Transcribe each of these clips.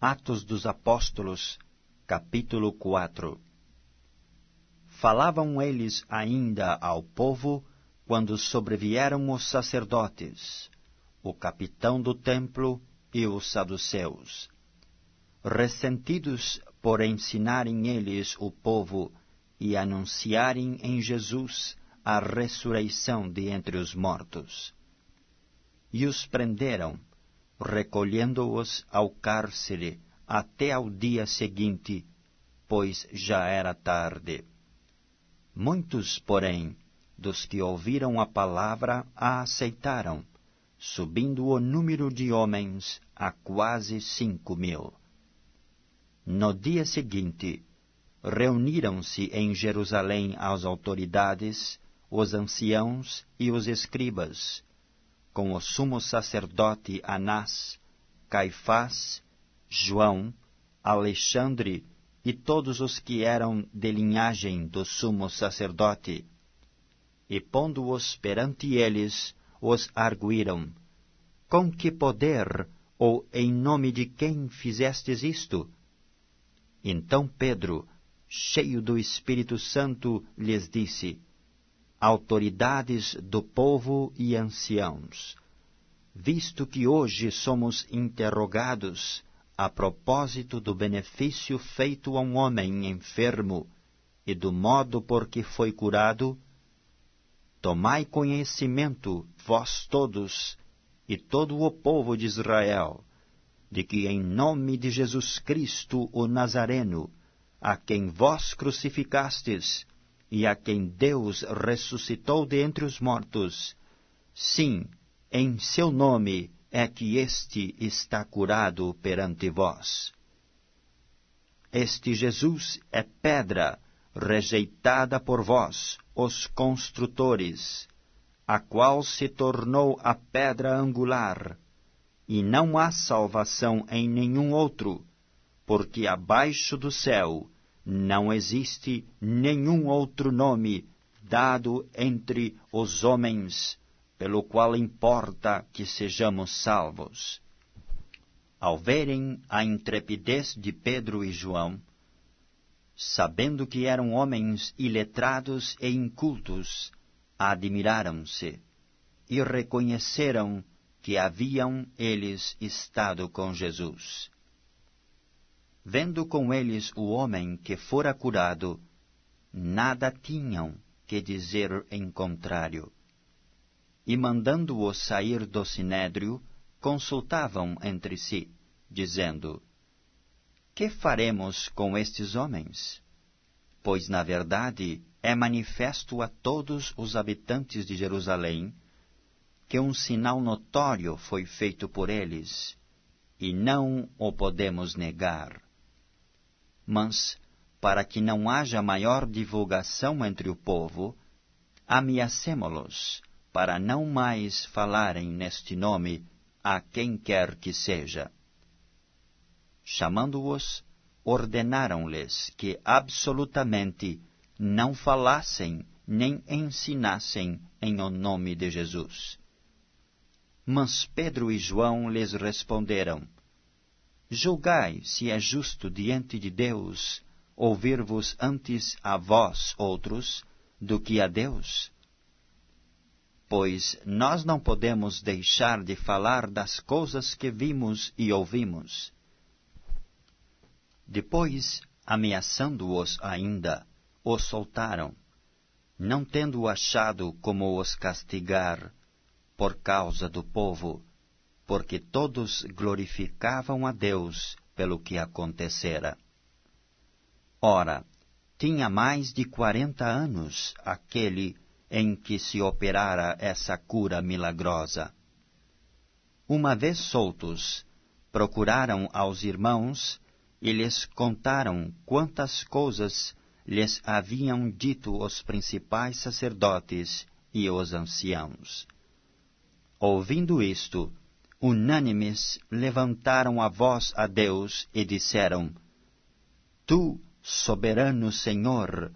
Atos dos Apóstolos, capítulo 4 Falavam eles ainda ao povo quando sobrevieram os sacerdotes, o capitão do templo e os saduceus. Ressentidos por ensinarem eles o povo e anunciarem em Jesus a ressurreição de entre os mortos. E os prenderam recolhendo-os ao cárcere até ao dia seguinte, pois já era tarde. Muitos, porém, dos que ouviram a palavra a aceitaram, subindo o número de homens a quase cinco mil. No dia seguinte, reuniram-se em Jerusalém as autoridades, os anciãos e os escribas, com o sumo sacerdote Anás, Caifás, João, Alexandre e todos os que eram de linhagem do sumo sacerdote. E pondo-os perante eles, os arguíram: Com que poder ou em nome de quem fizestes isto? Então Pedro, cheio do Espírito Santo, lhes disse: autoridades do povo e anciãos, visto que hoje somos interrogados a propósito do benefício feito a um homem enfermo e do modo por que foi curado, tomai conhecimento, vós todos, e todo o povo de Israel, de que em nome de Jesus Cristo o Nazareno, a quem vós crucificastes, e a quem Deus ressuscitou de entre os mortos. Sim, em seu nome é que este está curado perante vós. Este Jesus é pedra rejeitada por vós, os construtores, a qual se tornou a pedra angular, e não há salvação em nenhum outro, porque abaixo do céu não existe nenhum outro nome dado entre os homens pelo qual importa que sejamos salvos. Ao verem a intrepidez de Pedro e João, sabendo que eram homens iletrados e incultos, admiraram-se e reconheceram que haviam eles estado com Jesus vendo com eles o homem que fora curado, nada tinham que dizer em contrário. E mandando-o sair do sinédrio, consultavam entre si, dizendo: Que faremos com estes homens? Pois, na verdade, é manifesto a todos os habitantes de Jerusalém que um sinal notório foi feito por eles, e não o podemos negar mas, para que não haja maior divulgação entre o povo, ameacemo-los, para não mais falarem neste nome a quem quer que seja. Chamando-os, ordenaram-lhes que absolutamente não falassem nem ensinassem em o nome de Jesus. Mas Pedro e João lhes responderam, julgai se é justo diante de Deus ouvir-vos antes a vós outros do que a Deus. Pois nós não podemos deixar de falar das coisas que vimos e ouvimos. Depois, ameaçando-os ainda, os soltaram, não tendo achado como os castigar por causa do povo porque todos glorificavam a Deus pelo que acontecera. Ora, tinha mais de quarenta anos aquele em que se operara essa cura milagrosa. Uma vez soltos, procuraram aos irmãos e lhes contaram quantas coisas lhes haviam dito os principais sacerdotes e os anciãos. Ouvindo isto, unânimes, levantaram a voz a Deus e disseram: Tu, soberano Senhor,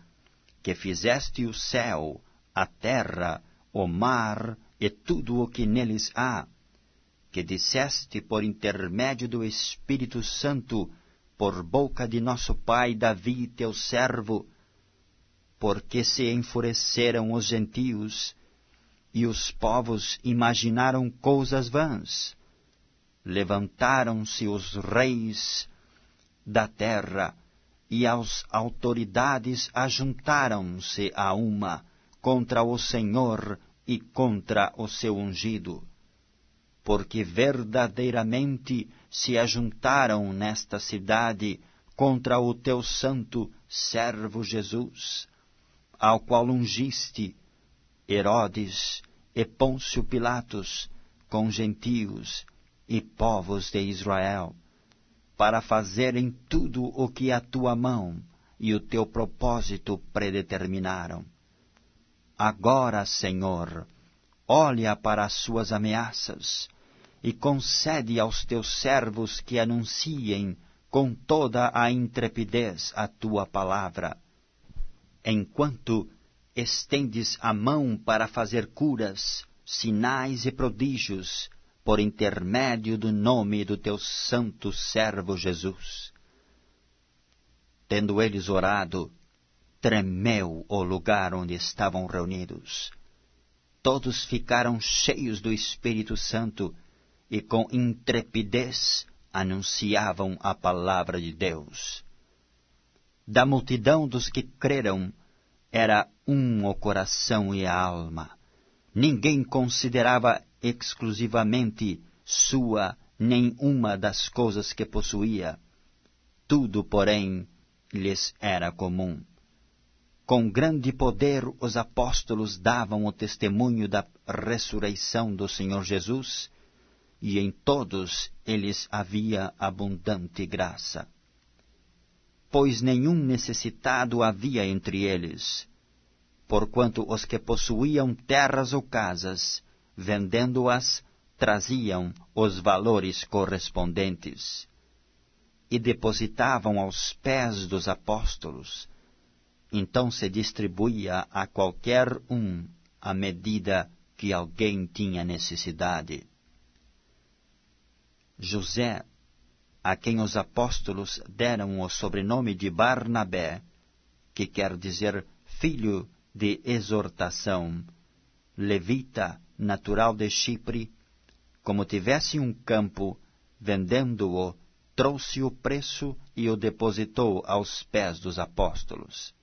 que fizeste o céu, a terra, o mar e tudo o que neles há, que disseste por intermédio do Espírito Santo, por boca de nosso pai Davi, teu servo, porque se enfureceram os gentios e os povos imaginaram coisas vãs. Levantaram-se os reis da terra, e as autoridades ajuntaram-se a uma contra o Senhor e contra o seu ungido. Porque verdadeiramente se ajuntaram nesta cidade contra o teu santo servo Jesus, ao qual ungiste Herodes e Pôncio Pilatos, com gentios e povos de Israel, para fazerem tudo o que a tua mão e o teu propósito predeterminaram. Agora, Senhor, olha para as suas ameaças e concede aos teus servos que anunciem com toda a intrepidez a tua palavra, enquanto estendes a mão para fazer curas, sinais e prodígios, por intermédio do nome do teu santo servo Jesus. Tendo eles orado, tremeu o lugar onde estavam reunidos. Todos ficaram cheios do Espírito Santo e com intrepidez anunciavam a palavra de Deus. Da multidão dos que creram, era um o coração e a alma. Ninguém considerava exclusivamente sua nenhuma das coisas que possuía. Tudo, porém, lhes era comum. Com grande poder os apóstolos davam o testemunho da ressurreição do Senhor Jesus, e em todos eles havia abundante graça pois nenhum necessitado havia entre eles. Porquanto os que possuíam terras ou casas, vendendo-as, traziam os valores correspondentes e depositavam aos pés dos apóstolos. Então se distribuía a qualquer um à medida que alguém tinha necessidade. José a quem os apóstolos deram o sobrenome de Barnabé, que quer dizer filho de exortação, levita natural de Chipre, como tivesse um campo, vendendo-o, trouxe o preço e o depositou aos pés dos apóstolos.